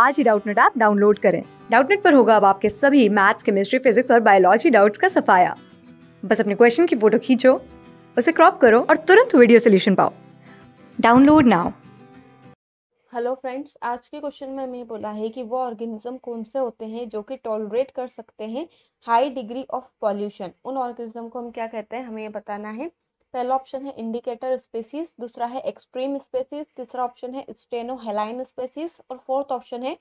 आज ही Doubtnut app download करें डाउटनेट पर होगा अब आपके सभी मैथ्स केमिस्ट्री फिजिक्स और बायोलॉजी डाउट्स का सफाया बस अपने क्वेश्चन की फोटो खींचो उसे क्रॉप करो और तुरंत वीडियो सोल्यूशन पाओ डाउनलोड नाउ हेलो फ्रेंड्स आज के क्वेश्चन में हमें बोला है कि वो ऑर्गेनिज्म कौन से होते हैं जो कि टॉलरेट कर सकते हैं हाई डिग्री ऑफ पॉल्यूशन उन ऑर्गेनिज्म को हम क्या कहते हैं हमें ये बताना है पहला ऑप्शन है इंडिकेटर स्पेसिस दूसरा है एक्सट्रीम स्पेसिस तीसरा ऑप्शन है स्टेनोहेलाइन स्पेसिस और फोर्थ ऑप्शन है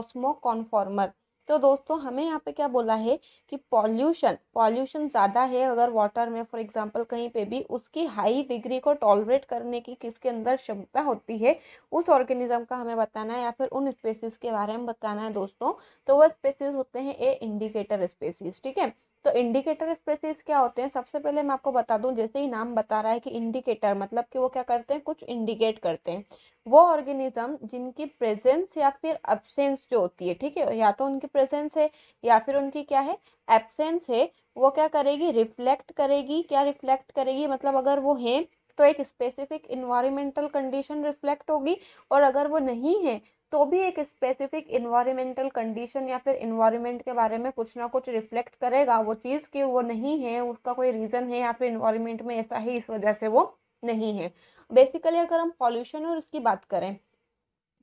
ऑस्मो कॉन्फॉर्मर तो दोस्तों हमें यहाँ पे क्या बोला है कि पॉल्यूशन पॉल्यूशन ज़्यादा है अगर वाटर में फॉर एग्जांपल कहीं पे भी उसकी हाई डिग्री को टॉलरेट करने की किसके अंदर क्षमता होती है उस ऑर्गेनिज्म का हमें बताना है या फिर उन स्पेसीज के बारे में बताना है दोस्तों तो वह स्पेसीज होते हैं ए इंडिकेटर स्पेसीज ठीक है तो इंडिकेटर स्पेसीज क्या होते हैं सबसे पहले मैं आपको बता दूं जैसे ही नाम बता रहा है कि इंडिकेटर मतलब कि वो क्या करते हैं कुछ इंडिकेट करते हैं वो ऑर्गेनिज्म जिनकी प्रेजेंस या फिर एब्सेंस जो होती है ठीक है या तो उनकी प्रेजेंस है या फिर उनकी क्या है एब्सेंस है वो क्या करेगी रिफ्लेक्ट करेगी क्या रिफ्लेक्ट करेगी मतलब अगर वो है तो एक स्पेसिफिक इन्वायरमेंटल कंडीशन रिफ्लेक्ट होगी और अगर वो नहीं है तो भी एक स्पेसिफिक इन्वायरमेंटल कंडीशन या फिर इन्वायरमेंट के बारे में कुछ ना कुछ रिफ्लेक्ट करेगा वो चीज़ कि वो नहीं है उसका कोई रीज़न है या फिर इन्वायरमेंट में ऐसा है इस वजह से वो नहीं है बेसिकली अगर हम पॉल्यूशन और उसकी बात करें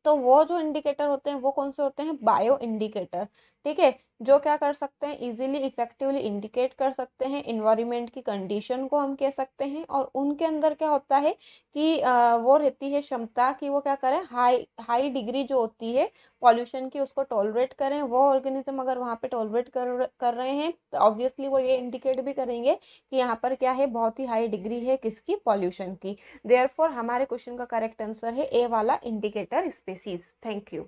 तो वो जो इंडिकेटर होते हैं वो कौन से होते हैं बायो इंडिकेटर ठीक है जो क्या कर सकते हैं इजीली इफेक्टिवली इंडिकेट कर सकते हैं इन्वायरमेंट की कंडीशन को हम कह सकते हैं और उनके अंदर क्या होता है कि आ, वो रहती है क्षमता कि वो क्या करें हाई हाई डिग्री जो होती है पॉल्यूशन की उसको टॉलरेट करें वो ऑर्गेनिज्म अगर वहाँ पे टॉलरेट कर कर रहे हैं तो ऑब्वियसली वो ये इंडिकेट भी करेंगे कि यहाँ पर क्या है बहुत ही हाई डिग्री है किसकी पॉल्यूशन की देयर हमारे क्वेश्चन का करेक्ट आंसर है ए वाला इंडिकेटर स्पेसीज थैंक यू